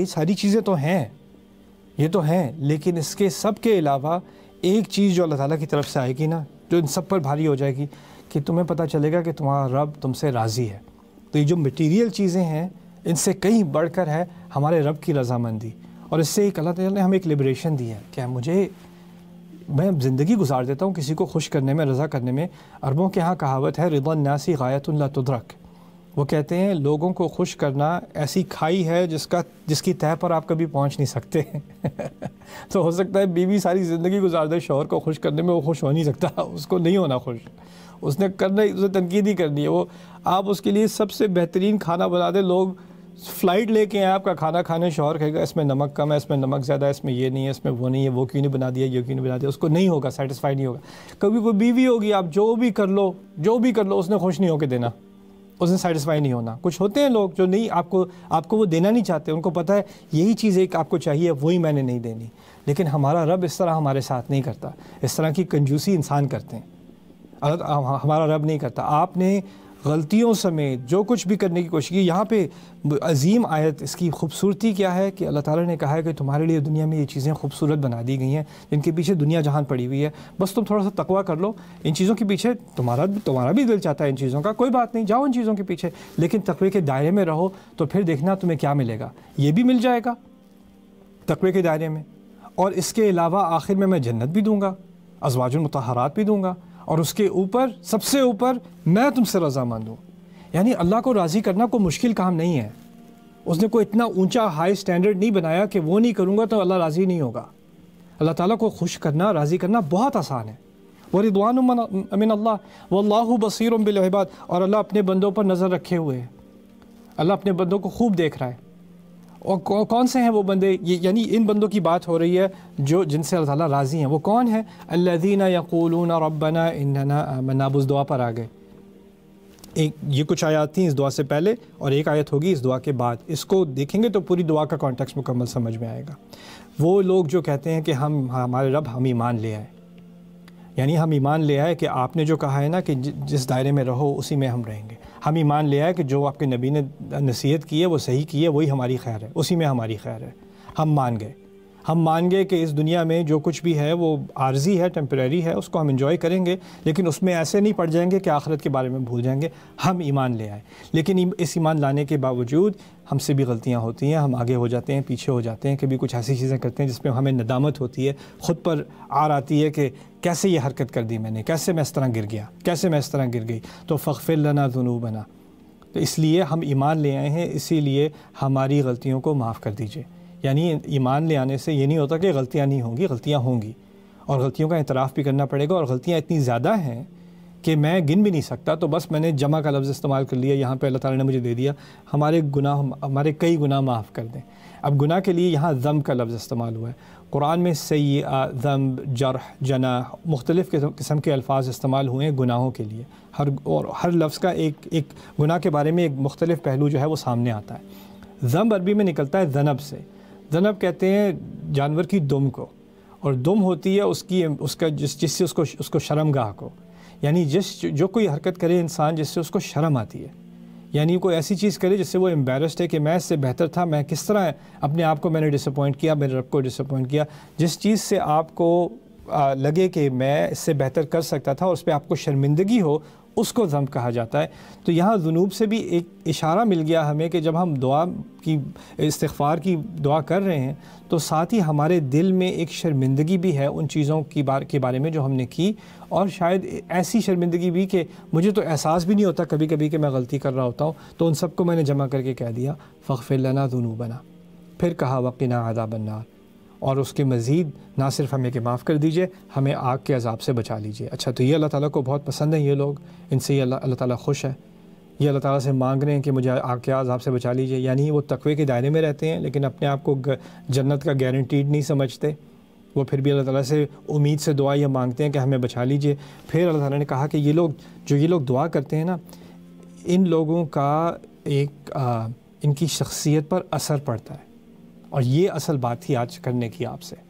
ये सारी चीज़ें तो हैं ये तो हैं लेकिन इसके सब के अलावा एक चीज़ जो अल्लाह ताला की तरफ से आएगी ना जो इन सब पर भारी हो जाएगी कि तुम्हें पता चलेगा कि तुम्हारा रब तुमसे राज़ी है तो ये जो मटीरियल चीज़ें हैं इनसे कहीं बढ़कर है हमारे रब की रजामंदी और इससे एक अल्लाह ताला ने हमें एक लिबरेशन दी है क्या मुझे मैं ज़िंदगी गुजार देता हूँ किसी को खुश करने में रज़ा करने में अरबों के यहाँ कहावत है रिदा नासी गायतुल्ला तुदरक वो कहते हैं लोगों को खुश करना ऐसी खाई है जिसका जिसकी तह पर आप कभी पहुंच नहीं सकते तो हो सकता है बीवी सारी ज़िंदगी गुजार दे शोहर को खुश करने में वो खुश हो नहीं सकता उसको नहीं होना खुश उसने करना उसे तनकीद ही करनी है वो आप उसके लिए सबसे बेहतरीन खाना बना दें लोग फ़्लाइट लेके आए आपका खाना खाने शोहर कहेगा इसमें नमक कम है इसमें नमक ज़्यादा है इसमें ये नहीं है इसमें वो नहीं है वो क्यों नहीं बना दिया ये क्यों नहीं बना दिया उसको नहीं होगा सेटिस्फाई नहीं होगा कभी वो बीवी होगी आप जो भी कर लो जो भी कर लो उसने खुश नहीं होकर देना उस दिन सेटिस्फाई नहीं होना कुछ होते हैं लोग जो नहीं आपको आपको वो देना नहीं चाहते उनको पता है यही चीज़ एक आपको चाहिए वही मैंने नहीं देनी लेकिन हमारा रब इस तरह हमारे साथ नहीं करता इस तरह की कंजूसी इंसान करते हैं हमारा रब नहीं करता आपने गलतियों समेत जो कुछ भी करने की कोशिश की यहाँ पे अजीम आयत इसकी खूबसूरती क्या है कि अल्लाह ताला ने कहा है कि तुम्हारे लिए दुनिया में ये चीज़ें खूबसूरत बना दी गई हैं जिनके पीछे दुनिया जहान पड़ी हुई है बस तुम थोड़ा सा तकवा कर लो इन चीज़ों के पीछे तुम्हारा तुम्हारा भी दिल चाहता है इन चीज़ों का कोई बात नहीं जाओ इन चीज़ों के पीछे लेकिन तकवे के दायरे में रहो तो फिर देखना तुम्हें क्या मिलेगा ये भी मिल जाएगा तकवे के दायरे में और इसके अलावा आखिर में मैं जन्नत भी दूँगा अजवाजुल मतहरात भी दूँगा और उसके ऊपर सबसे ऊपर मैं तुमसे रजा हूँ यानी अल्लाह को राज़ी करना कोई मुश्किल काम नहीं है उसने कोई इतना ऊंचा हाई स्टैंडर्ड नहीं बनाया कि वो नहीं करूँगा तो अल्लाह राज़ी नहीं होगा अल्लाह ताला को खुश करना राज़ी करना बहुत आसान है व रिदवान अमिन अल्लाह वल्लाह बसीर बिलहबाद और अल्लाह अपने बंदों पर नज़र रखे हुए है अल्लाह अपने बंदों को खूब देख रहा है और कौन से हैं वो बंदे ये यानी इन बंदों की बात हो रही है जो जिनसे अल्लाह ताला राज़ी हैं वो कौन है अल्लादीना यकूलून रब्बना मनाब उस दुआ पर आ गए एक ये कुछ आयात थी इस दुआ से पहले और एक आयत होगी इस दुआ के बाद इसको देखेंगे तो पूरी दुआ का कॉन्टेक्स्ट मुकम्मल समझ में आएगा वो लोग जो कहते हैं कि हम हमारे रब हम ईमान ले आए यानी हम ईमान ले आए कि आपने जो कहा है ना कि जिस दायरे में रहो उसी में हम रहेंगे हम ईमान ले आए कि जो आपके नबी ने नसीहत की है वो सही की है वही हमारी खैर है उसी में हमारी खैर है हम मान गए हम मान गए कि इस दुनिया में जो कुछ भी है वो आर्जी है टेम्प्रेरी है उसको हम इंजॉय करेंगे लेकिन उसमें ऐसे नहीं पड़ जाएंगे कि आखिरत के बारे में भूल जाएंगे हम ईमान ले आए लेकिन इस ईमान लाने के बावजूद हमसे भी गलतियाँ होती हैं हम आगे हो जाते हैं पीछे हो जाते हैं कभी कुछ ऐसी चीज़ें करते हैं जिसमें हमें नदामत होती है ख़ुद पर आर आती है कि कैसे ये हरकत कर दी मैंने कैसे मैं इस तरह गिर गया कैसे मैं इस तरह गिर गई तो फ़िर लना जुनू बना तो इसलिए हम ईमान ले आए हैं इसीलिए हमारी गलतियों को माफ़ कर दीजिए यानी ईमान ले आने से ये नहीं होता कि गलतियाँ नहीं होंगी गलतियाँ होंगी और गलतियों का इतराफ़ भी करना पड़ेगा और गलतियाँ इतनी ज़्यादा हैं कि मैं गिन भी नहीं सकता तो बस मैंने जमा का लफ्ज़ इस्तेमाल कर लिया यहाँ पे अल्लाह ताला ने मुझे दे दिया हमारे गुनाह हमारे कई गुनाह माफ़ कर दें अब गुनाह के लिए यहाँ ज़म का लफ्ज़ इस्तेमाल हुआ है कुरान में सही ज़म जरह जना मुख्तलिफ़ किस्म के अल्फाज इस्तेमाल हुए हैं गुनाहों के लिए हर और हर लफ्ज़ का एक एक गुनाह के बारे में एक मुख्तलिफ़ पहलू जो है वो सामने आता है ज़म अरबी में निकलता है जनब से जनब कहते हैं जानवर की दुम को और दुम होती है उसकी उसका जिस जिससे उसको उसको शर्म गाह को यानी जिस जो कोई हरकत करे इंसान जिससे उसको शर्म आती है यानी कोई ऐसी चीज़ करे जिससे वो एम्बेरस्ड है कि मैं इससे बेहतर था मैं किस तरह अपने आप को मैंने डिसअपॉइंट किया मेरे रब को डिसअपॉइंट किया जिस चीज़ से आपको लगे कि मैं इससे बेहतर कर सकता था और उस पर आपको शर्मिंदगी हो उसको ज़म कहा जाता है तो यहाँ ज़ुनूब से भी एक इशारा मिल गया हमें कि जब हम दुआ की इस्तफ़ार की दुआ कर रहे हैं तो साथ ही हमारे दिल में एक शर्मिंदगी भी है उन चीज़ों की बार के बारे में जो हमने की और शायद ऐसी शर्मिंदगी भी कि मुझे तो एहसास भी नहीं होता कभी कभी कि मैं गलती कर रहा होता हूँ तो उन सबको मैंने जमा करके कह दिया फ़खफ़िलना जुनूबना फिर कहा वकीना आदा बन्नार और उसके मज़ीद ना सिर्फ हमें कि माफ़ कर दीजिए हमें आग के अजाब से बचा लीजिए अच्छा तो ये अल्लाह ताला को बहुत पसंद है ये लोग इनसे ये अल्लाह ताला खुश है ये अल्लाह ताला से मांग रहे हैं कि मुझे आग के अजाब से बचा लीजिए यानी वो तकवे के दायरे में रहते हैं लेकिन अपने आप को जन्नत का गारंटीड नहीं समझते वो फिर भी अल्लाह ताला से उम्मीद से दुआ यह मांगते हैं कि हमें बचा लीजिए फिर अल्लाह ताला ने कहा कि ये लोग जो ये लोग दुआ करते हैं ना इन लोगों का एक इनकी शख्सियत पर असर पड़ता है और ये असल बात थी आज करने की आपसे